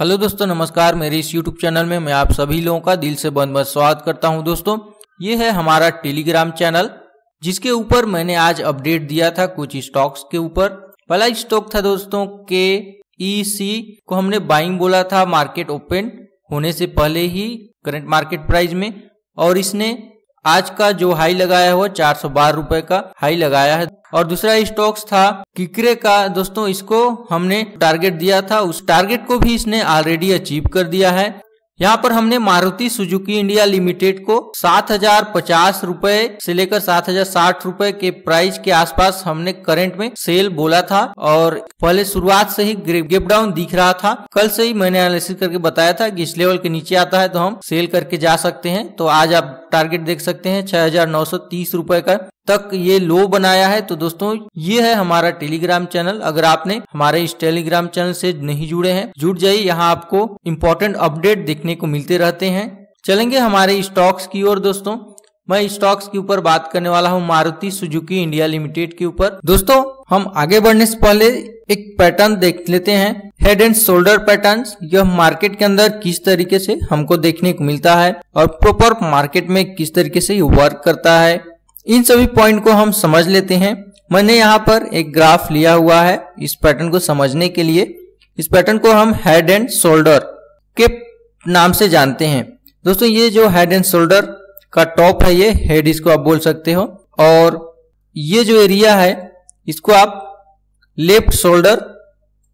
hello दोस्तों नमस्कार मेरे इस यूट्यूब चैनल में मैं आप सभी लोगों का दिल से बहुत बहुत स्वागत करता हूं दोस्तों ये है हमारा टेलीग्राम चैनल जिसके ऊपर मैंने आज अपडेट दिया था कुछ स्टॉक्स के ऊपर पहला स्टॉक था दोस्तों के ई सी को हमने बाइंग बोला था मार्केट ओपन होने से पहले ही करंट मार्केट प्राइस में और इसने आज का जो हाई लगाया हुआ चार सौ बारह रुपए का हाई लगाया है और दूसरा स्टॉक्स था किकरे का दोस्तों इसको हमने टारगेट दिया था उस टारगेट को भी इसने ऑलरेडी अचीव कर दिया है यहाँ पर हमने मारुति सुजुकी इंडिया लिमिटेड को सात हजार पचास रूपए से लेकर सात हजार साठ रूपए के प्राइस के आसपास हमने करंट में सेल बोला था और पहले शुरुआत से ही गेप डाउन दिख रहा था कल से ही मैंने एनालिसिस करके बताया था कि इस लेवल के नीचे आता है तो हम सेल करके जा सकते हैं तो आज आप टारगेट देख सकते हैं छह हजार नौ सौ तीस रूपए का तक ये लो बनाया है तो दोस्तों ये है हमारा टेलीग्राम चैनल अगर आपने हमारे इस टेलीग्राम चैनल से नहीं जुड़े हैं जुड़ जाइए यहाँ आपको इम्पोर्टेंट अपडेट देखने को मिलते रहते हैं चलेंगे हमारे स्टॉक्स की ओर दोस्तों मैं स्टॉक्स के ऊपर बात करने वाला हूँ मारुति सुजुकी इंडिया लिमिटेड के ऊपर दोस्तों हम आगे बढ़ने से पहले एक पैटर्न देख लेते हैं हेड एंड शोल्डर पैटर्न यह मार्केट के अंदर किस तरीके से हमको देखने को मिलता है और प्रॉपर मार्केट में किस तरीके से वर्क करता है इन सभी पॉइंट को हम समझ लेते हैं मैंने यहाँ पर एक ग्राफ लिया हुआ है इस पैटर्न को समझने के लिए इस पैटर्न को हम हेड एंड शोल्डर के नाम से जानते हैं दोस्तों ये जो हेड एंड शोल्डर का टॉप है ये हेड इसको आप बोल सकते हो और ये जो एरिया है इसको आप लेफ्ट शोल्डर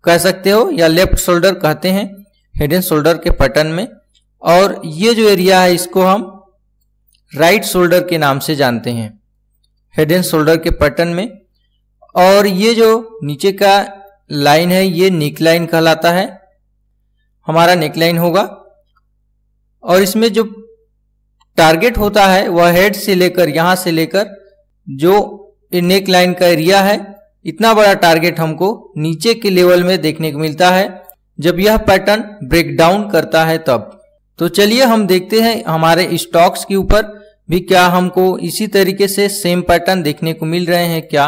कह सकते हो या लेफ्ट शोल्डर कहते हैं हेड एंड शोल्डर के पैटर्न में और ये जो एरिया है इसको हम राइट शोल्डर के नाम से जानते हैं हेड एंड शोल्डर के पैटर्न में और ये जो नीचे का लाइन है ये नेक लाइन कहलाता है हमारा नेक लाइन होगा और इसमें जो टारगेट होता है वह हेड से लेकर यहाँ से लेकर जो नेक लाइन का एरिया है इतना बड़ा टारगेट हमको नीचे के लेवल में देखने को मिलता है जब यह पैटर्न ब्रेक डाउन करता है तब तो चलिए हम देखते हैं हमारे स्टॉक्स के ऊपर भी क्या हमको इसी तरीके से सेम पैटर्न देखने को मिल रहे हैं क्या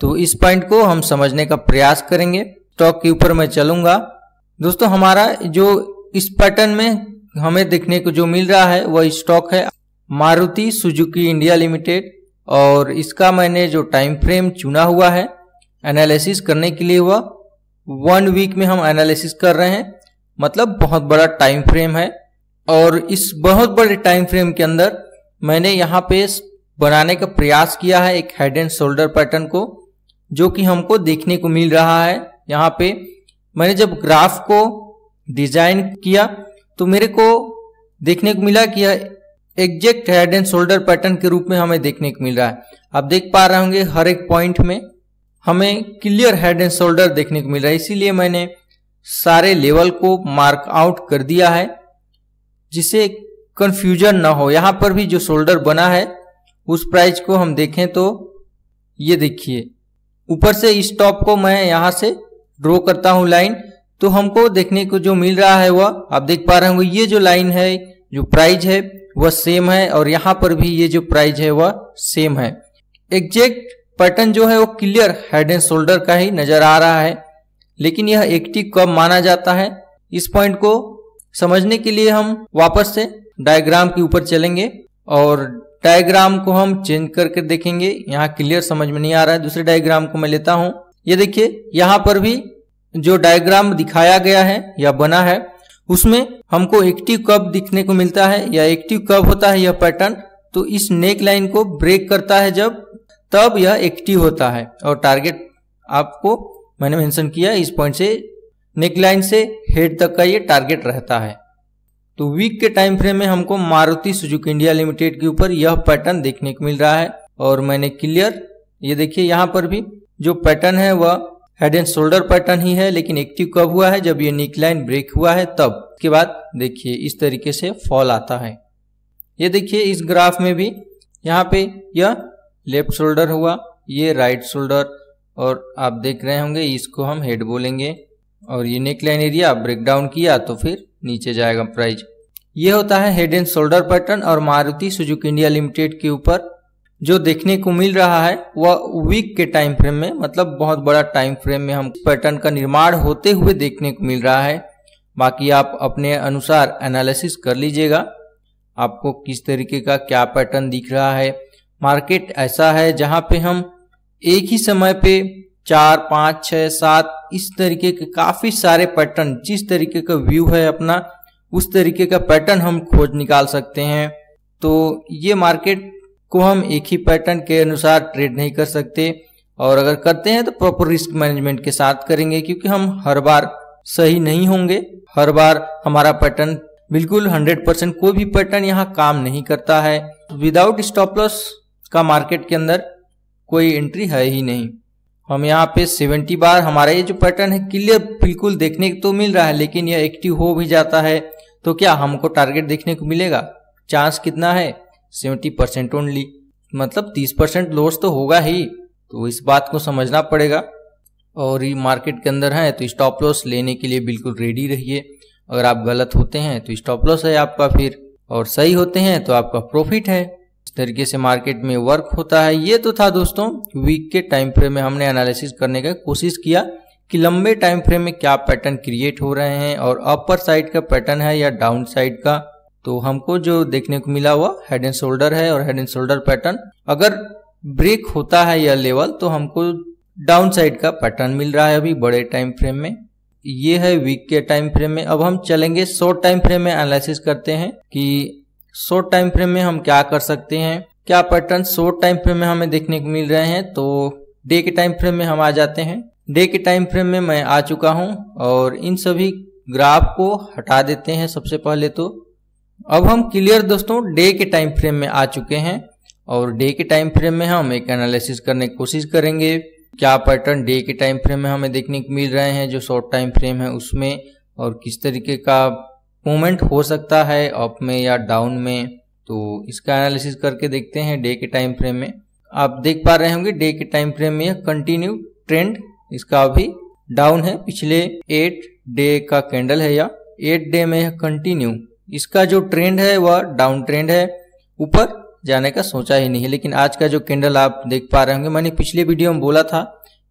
तो इस पॉइंट को हम समझने का प्रयास करेंगे स्टॉक के ऊपर मैं चलूंगा दोस्तों हमारा जो इस पैटर्न में हमें देखने को जो मिल रहा है वह स्टॉक है मारुति सुजुकी इंडिया लिमिटेड और इसका मैंने जो टाइम फ्रेम चुना हुआ है एनालिसिस करने के लिए हुआ वन वीक में हम एनालिसिस कर रहे हैं मतलब बहुत बड़ा टाइम फ्रेम है और इस बहुत बड़े टाइम फ्रेम के अंदर मैंने यहाँ पे बनाने का प्रयास किया है एक हेड एंड शोल्डर पैटर्न को जो कि हमको देखने को मिल रहा है यहाँ पे मैंने जब ग्राफ को डिजाइन किया तो मेरे को देखने को मिला कि exact head and shoulder pattern के रूप में हमें देखने को मिल रहा है आप देख पा रहे होंगे हर एक पॉइंट में हमें क्लियर हेड एंड शोल्डर देखने को मिल रहा है इसीलिए मैंने सारे लेवल को मार्क आउट कर दिया है जिसे कंफ्यूजन ना हो यहाँ पर भी जो शोल्डर बना है उस प्राइस को हम देखें तो ये देखिए ऊपर से इस टॉप को मैं यहां से ड्रॉ करता हूं लाइन तो हमको देखने को जो मिल रहा है वह आप देख पा रहे होंगे ये जो लाइन है जो प्राइज है वह सेम है और यहाँ पर भी ये जो प्राइज है वह सेम है एग्जैक्ट पैटर्न जो है वो क्लियर हेड एंड शोल्डर का ही नजर आ रहा है लेकिन यह एक्टिव कब माना जाता है इस पॉइंट को समझने के लिए हम वापस से डायग्राम के ऊपर चलेंगे और डायग्राम को हम चेंज करके देखेंगे यहाँ क्लियर समझ में नहीं आ रहा है दूसरे डायग्राम को मैं लेता हूँ ये देखिए यहाँ पर भी जो डायग्राम दिखाया गया है या बना है उसमें हमको एक्टिव कब दिखने को मिलता है या एक्टिव कब होता है यह पैटर्न तो इस नेक लाइन को ब्रेक करता है जब तब यह एक्टिव होता है और टारगेट आपको मैंने मेंशन किया इस पॉइंट से नेक लाइन से हेड तक का ये टारगेट रहता है तो वीक के टाइम फ्रेम में हमको मारुति सुजुकी इंडिया लिमिटेड के ऊपर यह पैटर्न देखने को मिल रहा है और मैंने क्लियर ये देखिए यहाँ पर भी जो पैटर्न है वह हेड एंड शोल्डर पैटर्न ही है लेकिन एक्टिव कब हुआ है जब ये नेक लाइन ब्रेक हुआ है तब के बाद देखिए इस तरीके से फॉल आता है ये देखिए इस ग्राफ में भी यहाँ पे यह लेफ्ट शोल्डर हुआ ये राइट शोल्डर और आप देख रहे होंगे इसको हम हेड बोलेंगे और ये neck line area break down किया तो फिर नीचे जाएगा प्राइस ये होता है हेड एंड शोल्डर पैटर्न और मारुति सुजुक इंडिया लिमिटेड के ऊपर जो देखने को मिल रहा है वह वीक के टाइम फ्रेम में मतलब बहुत बड़ा टाइम फ्रेम में हम पैटर्न का निर्माण होते हुए देखने को मिल रहा है बाकी आप अपने अनुसार एनालिसिस कर लीजिएगा आपको किस तरीके का क्या पैटर्न दिख रहा है मार्केट ऐसा है जहाँ पे हम एक ही समय पे चार पाँच छः सात इस तरीके के काफ़ी सारे पैटर्न जिस तरीके का व्यू है अपना उस तरीके का पैटर्न हम खोज निकाल सकते हैं तो ये मार्केट को हम एक ही पैटर्न के अनुसार ट्रेड नहीं कर सकते और अगर करते हैं तो प्रॉपर रिस्क मैनेजमेंट के साथ करेंगे क्योंकि हम हर बार सही नहीं होंगे हर बार हमारा पैटर्न बिल्कुल 100 परसेंट कोई भी पैटर्न यहाँ काम नहीं करता है विदाउट स्टॉप लॉस का मार्केट के अंदर कोई एंट्री है ही नहीं हम यहाँ पे 70 बार हमारा ये जो पैटर्न है क्लियर बिल्कुल देखने को तो मिल रहा है लेकिन यह एक्टिव हो भी जाता है तो क्या हमको टारगेट देखने को मिलेगा चांस कितना है 70 परसेंट ओनली मतलब 30 परसेंट लॉस तो होगा ही तो इस बात को समझना पड़ेगा और ये मार्केट के अंदर है तो स्टॉप लॉस लेने के लिए बिल्कुल रेडी रहिए अगर आप गलत होते हैं तो स्टॉप लॉस है आपका फिर और सही होते हैं तो आपका प्रॉफिट है तरीके से मार्केट में वर्क होता है ये तो था दोस्तों वीक के टाइम फ्रेम में हमने एनालिसिस करने का कोशिश किया कि लंबे टाइम फ्रेम में क्या पैटर्न क्रिएट हो रहे हैं और अपर साइड का पैटर्न है या डाउन साइड का तो हमको जो देखने को मिला हुआ हेड एंड शोल्डर है और हेड एंड शोल्डर पैटर्न अगर ब्रेक होता है यह लेवल तो हमको डाउन साइड का पैटर्न मिल रहा है अभी बड़े टाइम फ्रेम में ये है वीक के टाइम फ्रेम में अब हम चलेंगे शॉर्ट टाइम फ्रेम में एनालिसिस करते हैं कि शॉर्ट टाइम फ्रेम में हम क्या कर सकते हैं क्या पैटर्न शॉर्ट टाइम फ्रेम में हमें देखने को मिल रहे हैं तो डे के टाइम फ्रेम में हम आ जाते हैं डे के टाइम फ्रेम में मैं आ चुका हूं और इन सभी ग्राफ को हटा देते हैं सबसे पहले तो अब हम क्लियर दोस्तों डे के टाइम फ्रेम में आ चुके हैं और डे के टाइम फ्रेम में हम एक एनालिसिस करने की कोशिश करेंगे क्या पैटर्न डे के टाइम फ्रेम में हमें देखने को मिल रहे हैं जो शॉर्ट टाइम फ्रेम है उसमें और किस तरीके का मूवमेंट हो सकता है अप में या डाउन में तो इसका एनालिसिस करके देखते हैं डे के टाइम फ्रेम में आप देख पा रहे होंगे डे के टाइम फ्रेम में यह कंटिन्यू ट्रेंड इसका अभी डाउन है पिछले एट डे का कैंडल है या एट डे में यह कंटिन्यू इसका जो ट्रेंड है वह डाउन ट्रेंड है ऊपर जाने का सोचा ही नहीं है लेकिन आज का जो कैंडल आप देख पा रहे होंगे मैंने पिछले वीडियो में बोला था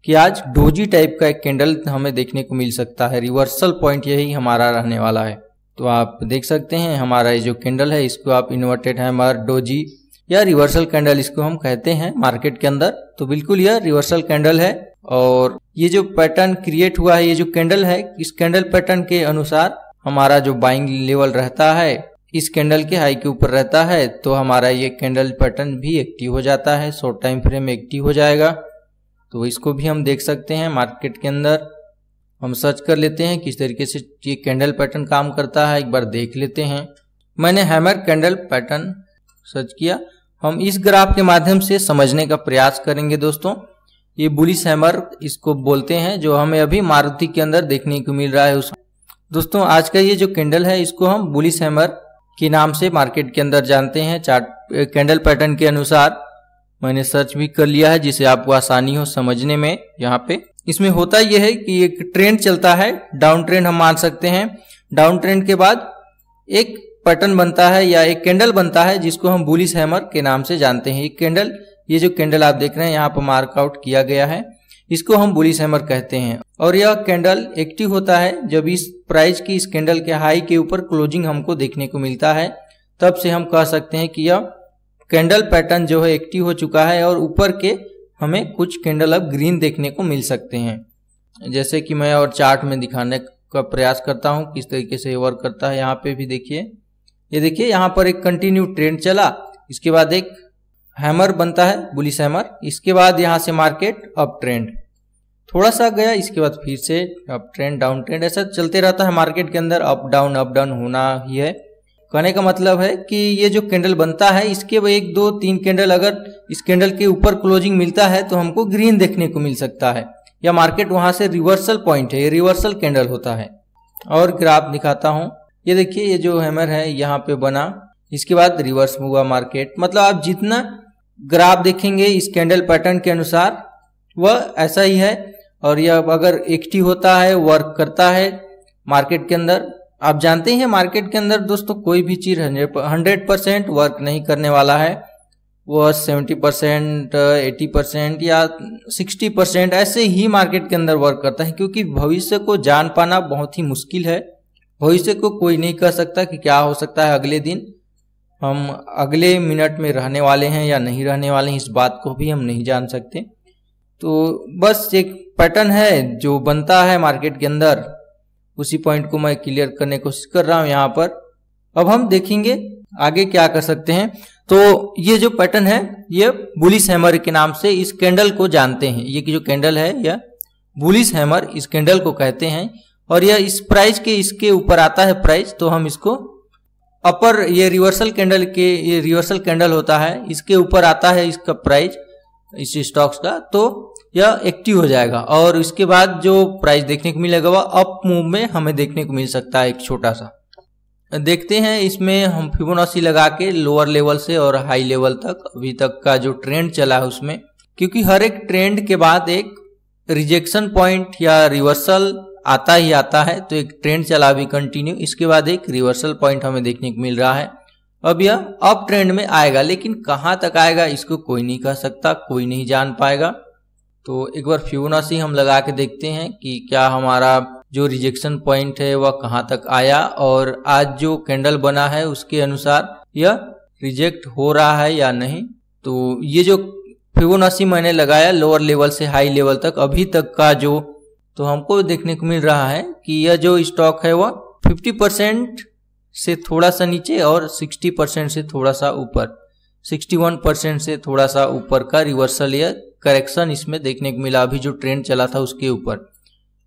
कि आज डोजी टाइप का एक कैंडल हमें देखने को मिल सकता है रिवर्सल पॉइंट यही हमारा रहने वाला है तो आप देख सकते हैं हमारा ये जो कैंडल है इसको आप इन्वर्टेड हैमर डोजी या रिवर्सल कैंडल इसको हम कहते हैं मार्केट के अंदर तो बिल्कुल यह रिवर्सल कैंडल है और ये जो पैटर्न क्रिएट हुआ है ये जो कैंडल है इस कैंडल पैटर्न के अनुसार हमारा जो बाइंग लेवल रहता है इस कैंडल के हाई के ऊपर रहता है तो हमारा ये कैंडल पैटर्न भी एक्टिव हो जाता है शॉर्ट टाइम फ्रेम एक्टिव हो जाएगा तो इसको भी हम देख सकते हैं मार्केट के अंदर हम सर्च कर लेते हैं किस तरीके से ये कैंडल पैटर्न काम करता है एक बार देख लेते हैं मैंने हैमर कैंडल पैटर्न सर्च किया हम इस ग्राफ के माध्यम से समझने का प्रयास करेंगे दोस्तों ये बुलिस हैमर इसको बोलते हैं जो हमें अभी मारुति के अंदर देखने को मिल रहा है उस दोस्तों आज का ये जो कैंडल है इसको हम बुलिस हैमर के नाम से मार्केट के अंदर जानते हैं चार्ट कैंडल पैटर्न के अनुसार मैंने सर्च भी कर लिया है जिसे आपको आसानी हो समझने में यहाँ पे इसमें होता यह है कि एक ट्रेंड चलता है डाउन ट्रेंड हम मान सकते हैं डाउन ट्रेंड के बाद एक पैटर्न बनता है या एक कैंडल बनता है जिसको हम बुलिस हैमर के नाम से जानते हैं एक कैंडल ये जो कैंडल आप देख रहे हैं यहाँ पर मार्कआउट किया गया है इसको हम बुलिस हैमर कहते हैं और यह कैंडल एक्टिव होता है जब इस प्राइस की इस कैंडल के हाई के ऊपर क्लोजिंग हमको देखने को मिलता है तब से हम कह सकते हैं कि यह कैंडल पैटर्न जो है एक्टिव हो चुका है और ऊपर के हमें कुछ कैंडल अब ग्रीन देखने को मिल सकते हैं जैसे कि मैं और चार्ट में दिखाने का प्रयास करता हूँ किस तरीके से वर्क करता है यहाँ पे भी देखिए ये देखिए यहाँ पर एक कंटिन्यू ट्रेंड चला इसके बाद एक हैमर बनता है बुलिस हैमर इसके बाद यहाँ से मार्केट अप ट्रेंड थोड़ा सा गया इसके बाद फिर से अप ट्रेंड डाउन ट्रेंड ऐसा चलते रहता है मार्केट के अंदर अप डाउन अप डाउन होना ही है कहने का मतलब है कि ये जो कैंडल बनता है इसके एक दो तीन कैंडल अगर इस कैंडल के ऊपर क्लोजिंग मिलता है तो हमको ग्रीन देखने को मिल सकता है या मार्केट वहां से रिवर्सल पॉइंट है ये रिवर्सल कैंडल होता है और ग्राफ दिखाता हूँ ये देखिए ये जो हैमर है यहाँ पे बना इसके बाद रिवर्स हुआ मार्केट मतलब आप जितना ग्राफ देखेंगे इस कैंडल पैटर्न के अनुसार वह ऐसा ही है और यह अगर एक्टिव होता है वर्क करता है मार्केट के अंदर आप जानते हैं मार्केट के अंदर दोस्तों कोई भी चीज़ हंड्रेड परसेंट वर्क नहीं करने वाला है वह सेवेंटी परसेंट एटी परसेंट या सिक्सटी परसेंट ऐसे ही मार्केट के अंदर वर्क करता है क्योंकि भविष्य को जान पाना बहुत ही मुश्किल है भविष्य को कोई नहीं कह सकता कि क्या हो सकता है अगले दिन हम अगले मिनट में रहने वाले हैं या नहीं रहने वाले हैं इस बात को भी हम नहीं जान सकते तो बस एक पैटर्न है जो बनता है मार्केट के अंदर उसी पॉइंट को मैं क्लियर करने की कोशिश कर रहा हूं यहां पर अब हम देखेंगे आगे क्या कर सकते हैं तो ये जो पैटर्न है ये बुलिस हैमर के नाम से इस कैंडल को जानते हैं ये की जो कैंडल है यह बुलिस हैमर इस कैंडल को कहते हैं और यह इस प्राइस के इसके ऊपर आता है प्राइस तो हम इसको अपर ये रिवर्सल कैंडल के ये रिवर्सल कैंडल होता है इसके ऊपर आता है इसका प्राइस इस स्टॉक्स का तो यह एक्टिव हो जाएगा और इसके बाद जो प्राइस देखने को मिलेगा वह अप मूव में हमें देखने को मिल सकता है एक छोटा सा देखते हैं इसमें हम फिबोनाची लगा के लोअर लेवल से और हाई लेवल तक अभी तक का जो ट्रेंड चला है उसमें क्योंकि हर एक ट्रेंड के बाद एक रिजेक्शन पॉइंट या रिवर्सल आता ही आता है तो एक ट्रेंड चला अभी कंटिन्यू इसके बाद एक रिवर्सल पॉइंट हमें देखने को मिल रहा है अब यह अप ट्रेंड में आएगा लेकिन कहाँ तक आएगा इसको कोई नहीं कह सकता कोई नहीं जान पाएगा तो एक बार फ्यूनासी हम लगा के देखते हैं कि क्या हमारा जो रिजेक्शन पॉइंट है वह कहाँ तक आया और आज जो कैंडल बना है उसके अनुसार यह रिजेक्ट हो रहा है या नहीं तो ये जो फिबोनाची मैंने लगाया लोअर लेवल से हाई लेवल तक अभी तक का जो तो हमको देखने को मिल रहा है कि यह जो स्टॉक है वह 50 परसेंट से थोड़ा सा नीचे और 60 परसेंट से थोड़ा सा ऊपर 61 परसेंट से थोड़ा सा ऊपर का रिवर्सल यह करेक्शन इसमें देखने को मिला अभी जो ट्रेंड चला था उसके ऊपर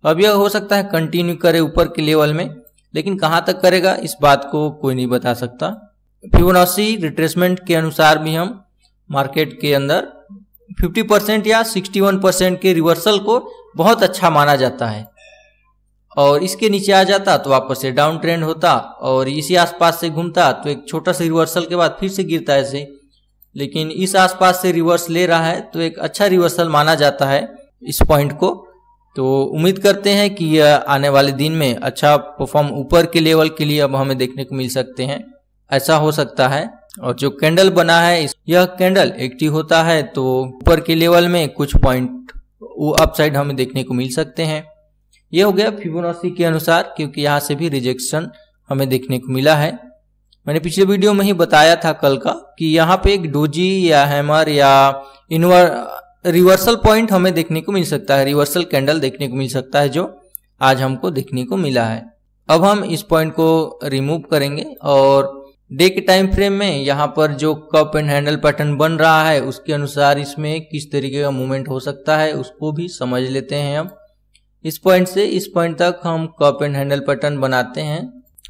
अब यह हो सकता है कंटिन्यू करे ऊपर के लेवल में लेकिन कहाँ तक करेगा इस बात को कोई नहीं बता सकता फिवनासी रिट्रेसमेंट के अनुसार भी हम मार्केट के अंदर 50 परसेंट या 61 परसेंट के रिवर्सल को बहुत अच्छा माना जाता है और इसके नीचे आ जाता तो वापस से डाउन ट्रेंड होता और इसी आसपास से घूमता तो एक छोटा सा रिवर्सल के बाद फिर से गिरता ऐसे लेकिन इस आसपास से रिवर्स ले रहा है तो एक अच्छा रिवर्सल माना जाता है इस पॉइंट को तो उम्मीद करते हैं कि यह आने वाले दिन में अच्छा परफॉर्म ऊपर के लेवल के लिए अब हमें देखने को मिल सकते हैं ऐसा हो सकता है और जो कैंडल बना है यह कैंडल एक्टिव होता है तो ऊपर के लेवल में कुछ पॉइंट वो अपसाइड हमें देखने को मिल सकते हैं यह हो गया फिबोनाची के अनुसार क्योंकि यहाँ से भी रिजेक्शन हमें देखने को मिला है मैंने पिछले वीडियो में ही बताया था कल का कि यहाँ पे एक डोजी या हैमर या इनवर रिवर्सल पॉइंट हमें देखने को मिल सकता है रिवर्सल कैंडल देखने को मिल सकता है जो आज हमको देखने को मिला है अब हम इस पॉइंट को रिमूव करेंगे और डे के टाइम फ्रेम में यहाँ पर जो कप एंड हैंडल पैटर्न बन रहा है उसके अनुसार इसमें किस तरीके का मूवमेंट हो सकता है उसको भी समझ लेते हैं हम इस पॉइंट से इस पॉइंट तक हम कप एंड हैंडल पैटर्न बनाते हैं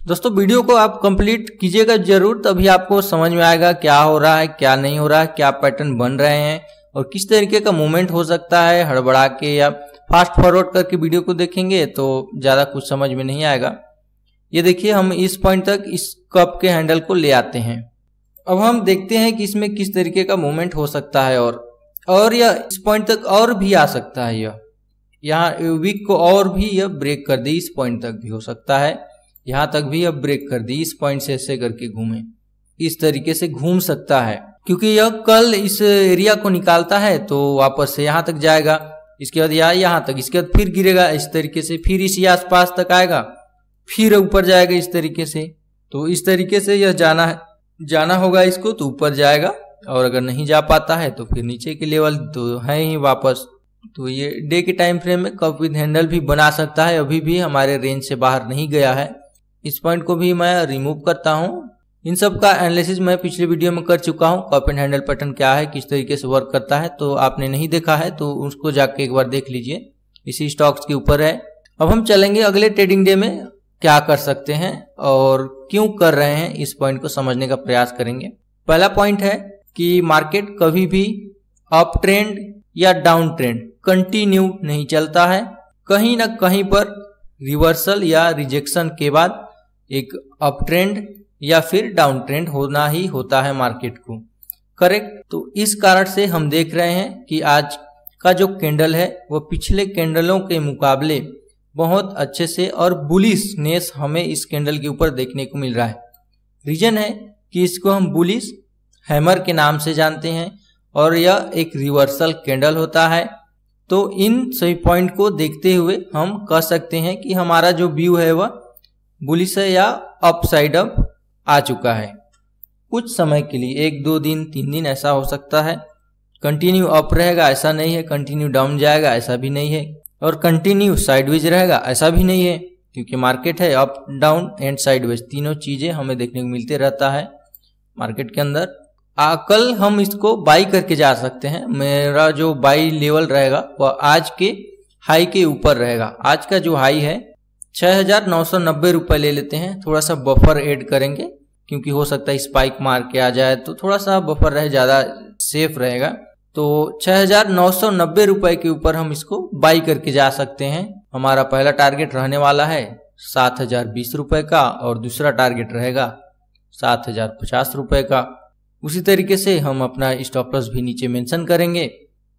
दोस्तों वीडियो को आप कंप्लीट कीजिएगा जरूर तभी आपको समझ में आएगा क्या हो रहा है क्या नहीं हो रहा है क्या पैटर्न बन रहे हैं और किस तरीके का मूवमेंट हो सकता है हड़बड़ा के या फास्ट फॉरवर्ड करके वीडियो को देखेंगे तो ज़्यादा कुछ समझ में नहीं आएगा ये देखिए हम इस पॉइंट तक इस कप के हैंडल को ले आते हैं अब हम देखते हैं कि इसमें किस तरीके का मूवमेंट हो सकता है और और यह इस पॉइंट तक और भी आ सकता है यह यहाँ वीक को और भी यह ब्रेक कर दे इस पॉइंट तक भी हो सकता है यहाँ तक भी अब ब्रेक कर दी इस पॉइंट से ऐसे करके घूमे इस तरीके से घूम सकता है क्योंकि यह कल इस एरिया को निकालता है तो वापस से यहाँ तक जाएगा इसके बाद यहाँ यहाँ तक इसके बाद फिर गिरेगा इस तरीके से फिर इसी आसपास तक आएगा फिर ऊपर जाएगा इस तरीके से तो इस तरीके से यह जाना है जाना होगा इसको तो ऊपर जाएगा और अगर नहीं जा पाता है तो फिर नीचे के लेवल तो है ही वापस तो ये डे के टाइम फ्रेम में कप विद हैंडल भी बना सकता है अभी भी हमारे रेंज से बाहर नहीं गया है इस पॉइंट को भी मैं रिमूव करता हूँ इन सब का एनालिसिस मैं पिछले वीडियो में कर चुका हूँ कॉप एंड हैंडल पैटर्न क्या है किस तरीके से वर्क करता है तो आपने नहीं देखा है तो उसको जाके एक बार देख लीजिए इसी स्टॉक्स के ऊपर है अब हम चलेंगे अगले ट्रेडिंग डे में क्या कर सकते हैं और क्यों कर रहे हैं इस पॉइंट को समझने का प्रयास करेंगे पहला पॉइंट है कि मार्केट कभी भी अप ट्रेंड या डाउन ट्रेंड कंटिन्यू नहीं चलता है कहीं ना कहीं पर रिवर्सल या रिजेक्शन के बाद एक अप ट्रेंड या फिर डाउन ट्रेंड होना ही होता है मार्केट को करेक्ट तो इस कारण से हम देख रहे हैं कि आज का जो कैंडल है वह पिछले कैंडलों के मुकाबले बहुत अच्छे से और बुलिसनेस हमें इस कैंडल के ऊपर देखने को मिल रहा है रीजन है कि इसको हम बुलिस हैमर के नाम से जानते हैं और यह एक रिवर्सल कैंडल होता है तो इन सभी पॉइंट को देखते हुए हम कह सकते हैं कि हमारा जो व्यू है वह बुलिस या अप साइड अप आ चुका है कुछ समय के लिए एक दो दिन तीन दिन ऐसा हो सकता है कंटिन्यू अप रहेगा ऐसा नहीं है कंटिन्यू डाउन जाएगा ऐसा भी नहीं है और कंटिन्यू साइडवेज रहेगा ऐसा भी नहीं है क्योंकि मार्केट है अप डाउन एंड साइडवेज तीनों चीज़ें हमें देखने को मिलते रहता है मार्केट के अंदर आ, कल हम इसको बाई करके जा सकते हैं मेरा जो बाई लेवल रहेगा वह आज के हाई के ऊपर रहेगा आज का जो हाई है छः हज़ार नौ सौ नब्बे ले लेते हैं थोड़ा सा बफर ऐड करेंगे क्योंकि हो सकता है स्पाइक मार के आ जाए तो थोड़ा सा बफर रहे ज़्यादा सेफ रहेगा तो छः हज़ार नौ सौ नब्बे के ऊपर हम इसको बाई करके जा सकते हैं हमारा पहला टारगेट रहने वाला है सात हजार बीस का और दूसरा टारगेट रहेगा सात हजार पचास का उसी तरीके से हम अपना स्टॉपलस भी नीचे मेंशन करेंगे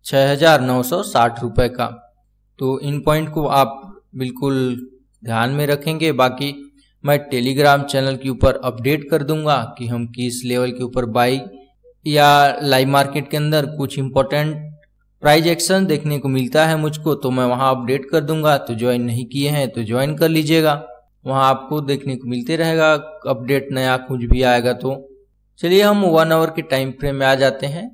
छः हजार नौ सौ साठ का तो इन पॉइंट को आप बिल्कुल ध्यान में रखेंगे बाकी मैं टेलीग्राम चैनल के ऊपर अपडेट कर दूंगा कि हम किस लेवल के ऊपर बाई या लाइव मार्केट के अंदर कुछ इम्पोर्टेंट प्राइज एक्शन देखने को मिलता है मुझको तो मैं वहाँ अपडेट कर दूंगा तो ज्वाइन नहीं किए हैं तो ज्वाइन कर लीजिएगा वहाँ आपको देखने को मिलते रहेगा अपडेट नया कुछ भी आएगा तो चलिए हम वन आवर के टाइम फ्रेम में आ जाते हैं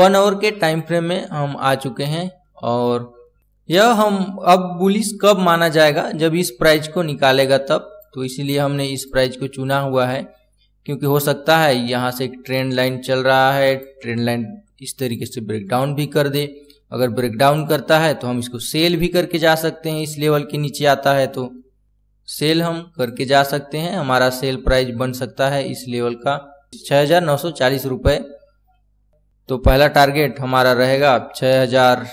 वन आवर के टाइम फ्रेम में हम आ चुके हैं और यह हम अब बुलिस कब माना जाएगा जब इस प्राइज को निकालेगा तब तो इसीलिए हमने इस प्राइज को चुना हुआ है क्योंकि हो सकता है यहाँ से एक ट्रेंड लाइन चल रहा है ट्रेंड लाइन इस तरीके से ब्रेकडाउन भी कर दे अगर ब्रेकडाउन करता है तो हम इसको सेल भी करके जा सकते हैं इस लेवल के नीचे आता है तो सेल हम करके जा सकते हैं हमारा सेल प्राइस बन सकता है इस लेवल का छः हज़ार नौ सौ चालीस रुपये तो पहला टारगेट हमारा रहेगा छः हजार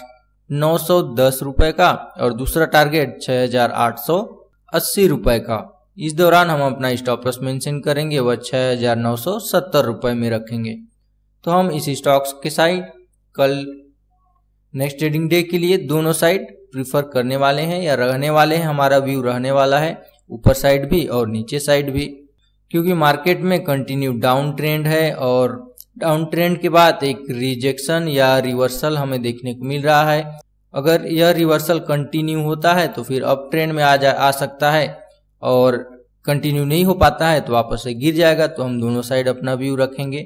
नौ सौ दस का और दूसरा टारगेट छः हजार आठ सौ अस्सी का इस दौरान हम अपना स्टॉप लॉस मेंशन करेंगे वह छः हजार नौ सौ सत्तर में रखेंगे तो हम इस स्टॉक्स के साइड कल नेक्स्ट ट्रेडिंग डे के लिए दोनों साइड प्रीफर करने वाले हैं या रहने वाले हैं हमारा व्यू रहने वाला है ऊपर साइड भी और नीचे साइड भी क्योंकि मार्केट में कंटिन्यू डाउन ट्रेंड है और डाउन ट्रेंड के बाद एक रिजेक्शन या रिवर्सल हमें देखने को मिल रहा है अगर यह रिवर्सल कंटिन्यू होता है तो फिर अप ट्रेंड में आ जा आ सकता है और कंटिन्यू नहीं हो पाता है तो वापस से गिर जाएगा तो हम दोनों साइड अपना व्यू रखेंगे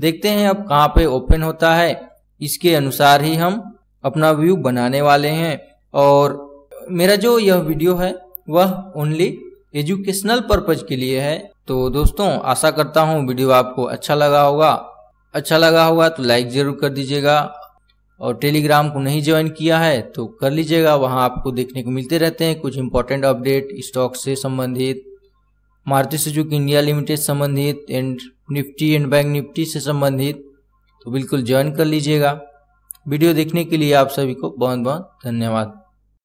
देखते हैं अब कहाँ पे ओपन होता है इसके अनुसार ही हम अपना व्यू बनाने वाले हैं और मेरा जो यह वीडियो है वह ओनली एजुकेशनल पर्पज के लिए है तो दोस्तों आशा करता हूँ वीडियो आपको अच्छा लगा होगा अच्छा लगा होगा तो लाइक ज़रूर कर दीजिएगा और टेलीग्राम को नहीं ज्वाइन किया है तो कर लीजिएगा वहाँ आपको देखने को मिलते रहते हैं कुछ इंपॉर्टेंट अपडेट स्टॉक से संबंधित मारुति सुजुक इंडिया लिमिटेड संबंधित and Nifty and bank Nifty से संबंधित तो बिल्कुल ज्वाइन कर लीजिएगा वीडियो देखने के लिए आप सभी को बहुत बहुत धन्यवाद